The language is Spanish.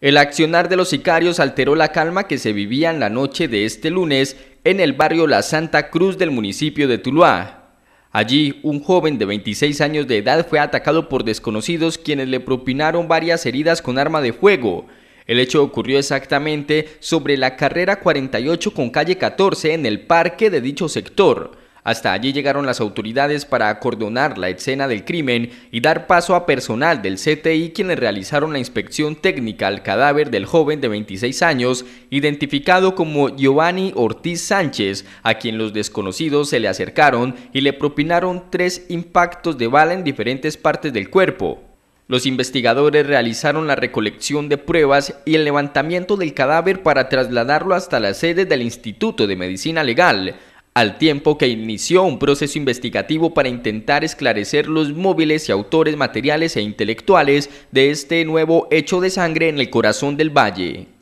El accionar de los sicarios alteró la calma que se vivía en la noche de este lunes en el barrio La Santa Cruz del municipio de Tuluá. Allí, un joven de 26 años de edad fue atacado por desconocidos quienes le propinaron varias heridas con arma de fuego. El hecho ocurrió exactamente sobre la carrera 48 con calle 14 en el parque de dicho sector. Hasta allí llegaron las autoridades para acordonar la escena del crimen y dar paso a personal del CTI quienes realizaron la inspección técnica al cadáver del joven de 26 años, identificado como Giovanni Ortiz Sánchez, a quien los desconocidos se le acercaron y le propinaron tres impactos de bala en diferentes partes del cuerpo. Los investigadores realizaron la recolección de pruebas y el levantamiento del cadáver para trasladarlo hasta la sede del Instituto de Medicina Legal, al tiempo que inició un proceso investigativo para intentar esclarecer los móviles y autores materiales e intelectuales de este nuevo hecho de sangre en el corazón del valle.